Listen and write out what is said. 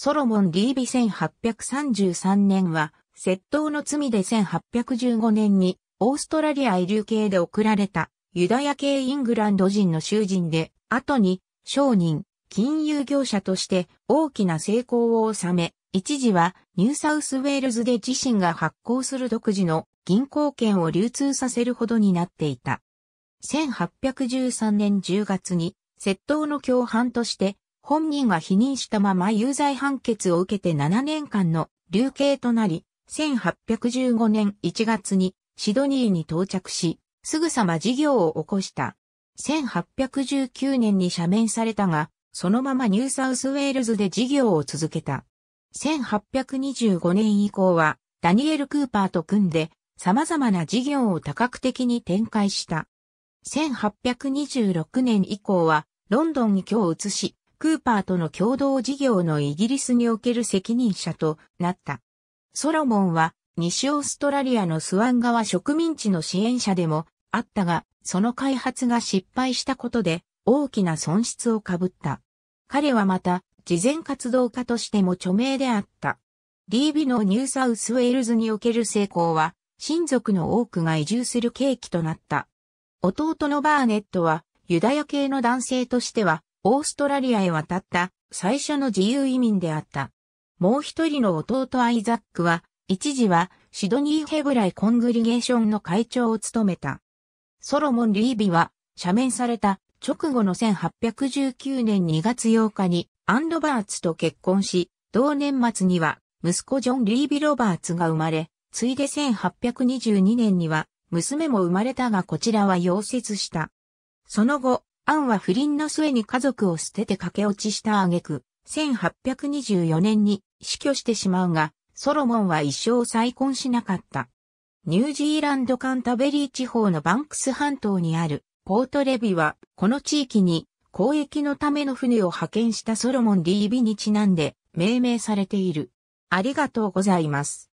ソロモン・リービ1833年は、窃盗の罪で1815年に、オーストラリアへ流系で送られた、ユダヤ系イングランド人の囚人で、後に、商人、金融業者として大きな成功を収め、一時はニューサウスウェールズで自身が発行する独自の銀行券を流通させるほどになっていた。1813年10月に窃盗の共犯として本人が否認したまま有罪判決を受けて7年間の流刑となり、1815年1月にシドニーに到着し、すぐさま事業を起こした。1819年に赦免されたが、そのままニューサウスウェールズで事業を続けた。1825年以降は、ダニエル・クーパーと組んで、様々な事業を多角的に展開した。1826年以降は、ロンドンに今日移し、クーパーとの共同事業のイギリスにおける責任者となった。ソロモンは西オーストラリアのスワン川植民地の支援者でもあったが、その開発が失敗したことで大きな損失を被った。彼はまた、慈善活動家としても著名であった。リービのニューサウスウェールズにおける成功は、親族の多くが移住する契機となった。弟のバーネットは、ユダヤ系の男性としては、オーストラリアへ渡った最初の自由移民であった。もう一人の弟アイザックは、一時はシドニーヘブライコングリゲーションの会長を務めた。ソロモン・リービは、赦免された直後の1819年2月8日にアン・ドバーツと結婚し、同年末には息子ジョン・リービ・ロバーツが生まれ、ついで1822年には娘も生まれたがこちらは溶接した。その後、アンは不倫の末に家族を捨てて駆け落ちした挙句、1824年に死去してしまうが、ソロモンは一生再婚しなかった。ニュージーランドカンタベリー地方のバンクス半島にあるポートレビは、この地域に交易のための船を派遣したソロモン・リービにちなんで命名されている。ありがとうございます。